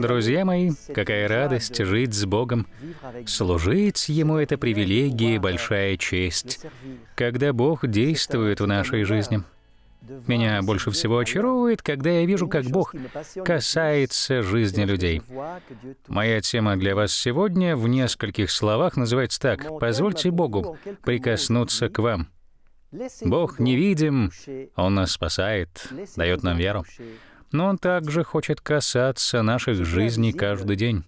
Друзья мои, какая радость жить с Богом. Служить Ему — это привилегия и большая честь, когда Бог действует в нашей жизни. Меня больше всего очаровывает, когда я вижу, как Бог касается жизни людей. Моя тема для вас сегодня в нескольких словах называется так «Позвольте Богу прикоснуться к вам». Бог невидим, Он нас спасает, дает нам веру но он также хочет касаться наших жизней каждый день.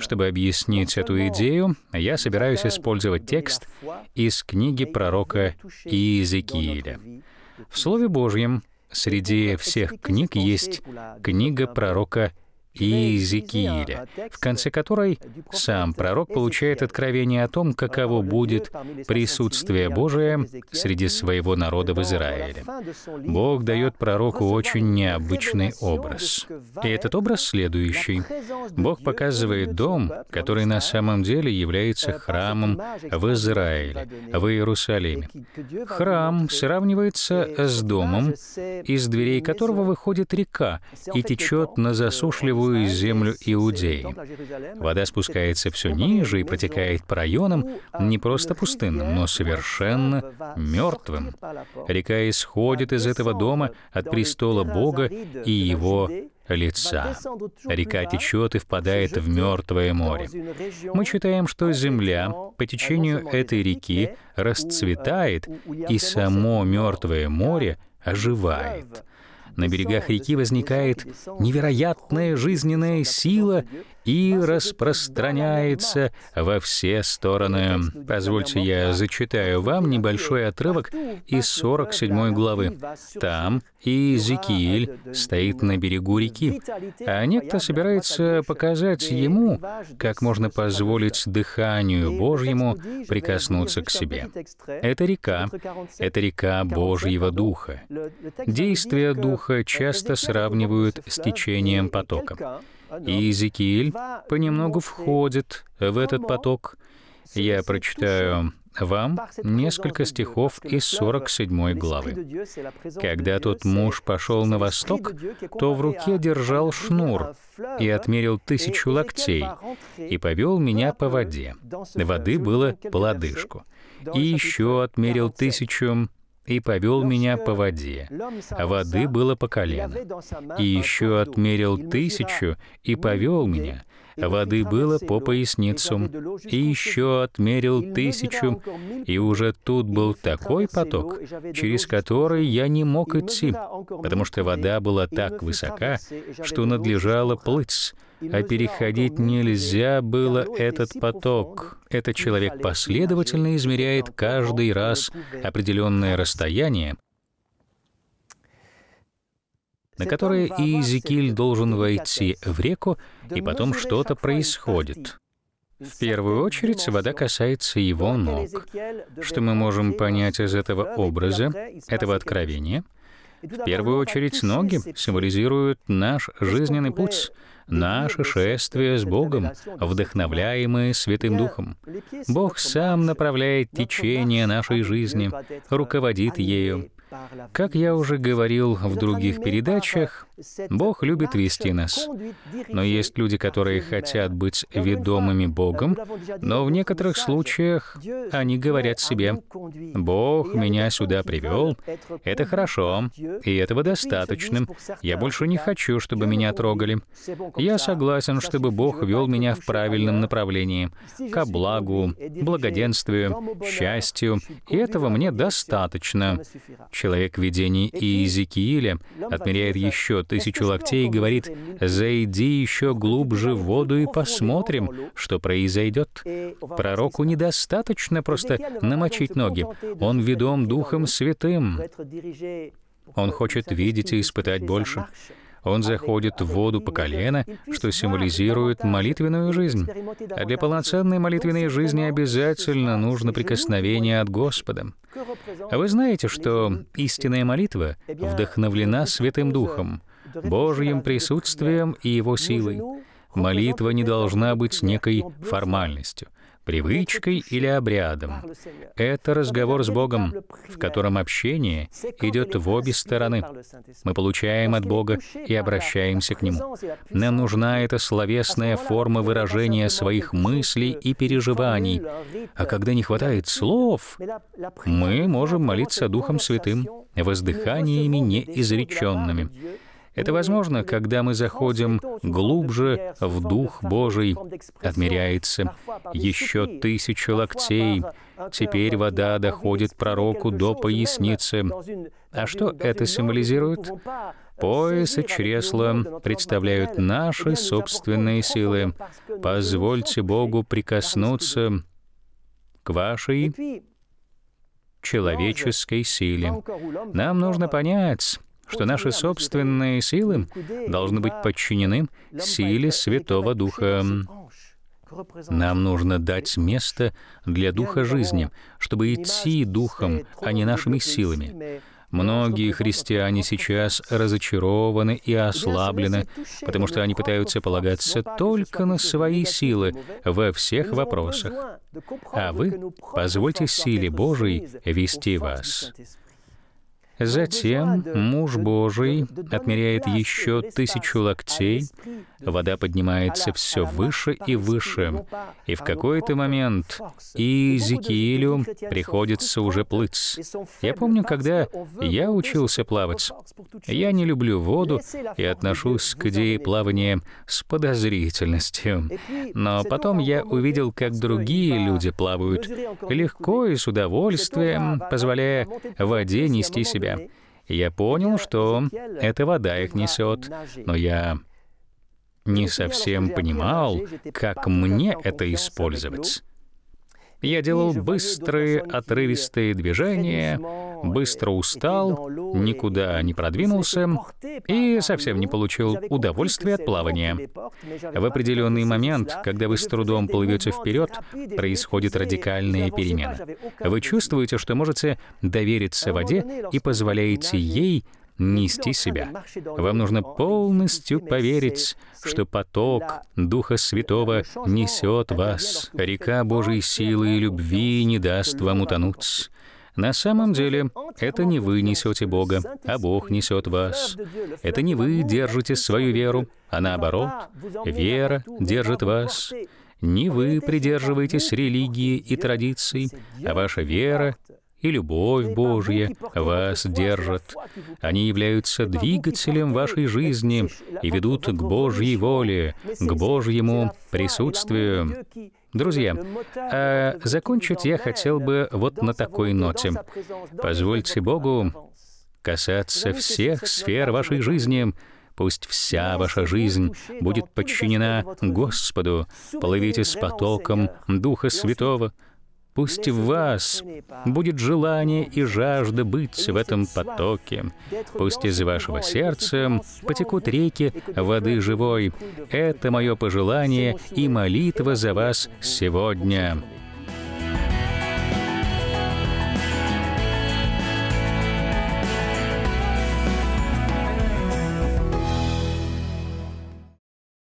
Чтобы объяснить эту идею, я собираюсь использовать текст из книги пророка Иезекииля. В Слове Божьем среди всех книг есть книга пророка и Иезекииля, в конце которой сам пророк получает откровение о том, каково будет присутствие Божие среди своего народа в Израиле. Бог дает пророку очень необычный образ. И этот образ следующий. Бог показывает дом, который на самом деле является храмом в Израиле, в Иерусалиме. Храм сравнивается с домом, из дверей которого выходит река и течет на засушливую мертвую землю Иудеи. Вода спускается все ниже и протекает по районам, не просто пустынным, но совершенно мертвым. Река исходит из этого дома от престола Бога и его лица. Река течет и впадает в Мертвое море. Мы читаем, что земля по течению этой реки расцветает, и само Мертвое море оживает. На берегах реки возникает невероятная жизненная сила и распространяется во все стороны. Позвольте я зачитаю вам небольшой отрывок из 47 главы. Там Иезекииль стоит на берегу реки, а некто собирается показать ему, как можно позволить дыханию Божьему прикоснуться к себе. Это река, это река Божьего Духа. Действия Духа часто сравнивают с течением потока. И Иезекииль понемногу входит в этот поток. Я прочитаю вам несколько стихов из 47 главы. «Когда тот муж пошел на восток, то в руке держал шнур и отмерил тысячу локтей, и повел меня по воде. Воды было по лодыжку. И еще отмерил тысячу и повел меня по воде. Воды было по колено. И еще отмерил тысячу и повел меня. Воды было по поясницу. И еще отмерил тысячу. И уже тут был такой поток, через который я не мог идти, потому что вода была так высока, что надлежало плыть а переходить нельзя было этот поток. Этот человек последовательно измеряет каждый раз определенное расстояние, на которое Иезекииль должен войти в реку, и потом что-то происходит. В первую очередь вода касается его ног. Что мы можем понять из этого образа, этого откровения? В первую очередь ноги символизируют наш жизненный путь — наше шествие с Богом, вдохновляемое Святым Духом. Бог сам направляет течение нашей жизни, руководит ею, как я уже говорил в других передачах, Бог любит вести нас. Но есть люди, которые хотят быть ведомыми Богом, но в некоторых случаях они говорят себе, «Бог меня сюда привел, это хорошо, и этого достаточно. Я больше не хочу, чтобы меня трогали. Я согласен, чтобы Бог вел меня в правильном направлении, ко благу, благоденствию, счастью, и этого мне достаточно. Человек видений Иезекииля отмеряет еще тысячу локтей и говорит, «Зайди еще глубже в воду и посмотрим, что произойдет». Пророку недостаточно просто намочить ноги. Он ведом Духом Святым. Он хочет видеть и испытать больше. Он заходит в воду по колено, что символизирует молитвенную жизнь. А для полноценной молитвенной жизни обязательно нужно прикосновение от Господа. А вы знаете, что истинная молитва вдохновлена Святым Духом, Божьим присутствием и Его силой. Молитва не должна быть некой формальностью — привычкой или обрядом. Это разговор с Богом, в котором общение идет в обе стороны. Мы получаем от Бога и обращаемся к Нему. Нам нужна эта словесная форма выражения своих мыслей и переживаний. А когда не хватает слов, мы можем молиться Духом Святым, воздыханиями неизреченными. Это возможно, когда мы заходим глубже в Дух Божий. Отмеряется еще тысяча локтей. Теперь вода доходит пророку до поясницы. А что это символизирует? Пояс и чресло представляют наши собственные силы. Позвольте Богу прикоснуться к вашей человеческой силе. Нам нужно понять, что наши собственные силы должны быть подчинены силе Святого Духа. Нам нужно дать место для Духа жизни, чтобы идти Духом, а не нашими силами. Многие христиане сейчас разочарованы и ослаблены, потому что они пытаются полагаться только на свои силы во всех вопросах. А вы позвольте силе Божией вести вас. Затем муж Божий отмеряет еще тысячу локтей, вода поднимается все выше и выше, и в какой-то момент Иезекиилю приходится уже плыть. Я помню, когда я учился плавать. Я не люблю воду и отношусь к идее плавания с подозрительностью. Но потом я увидел, как другие люди плавают легко и с удовольствием, позволяя воде нести себя я понял, что эта вода их несет, но я не совсем понимал, как мне это использовать. Я делал быстрые, отрывистые движения, быстро устал, никуда не продвинулся и совсем не получил удовольствия от плавания. В определенный момент, когда вы с трудом плывете вперед, происходит радикальные перемены. Вы чувствуете, что можете довериться воде и позволяете ей нести себя. Вам нужно полностью поверить, что поток Духа Святого несет вас. Река Божьей силы и любви не даст вам утонуть. На самом деле, это не вы несете Бога, а Бог несет вас. Это не вы держите свою веру, а наоборот, вера держит вас. Не вы придерживаетесь религии и традиций, а ваша вера и любовь Божья вас держат. Они являются двигателем вашей жизни и ведут к Божьей воле, к Божьему присутствию. Друзья, а закончить я хотел бы вот на такой ноте. Позвольте Богу касаться всех сфер вашей жизни, Пусть вся ваша жизнь будет подчинена Господу. Плывите с потоком Духа Святого, Пусть в вас будет желание и жажда быть в этом потоке. Пусть из вашего сердца потекут реки воды живой. Это мое пожелание и молитва за вас сегодня.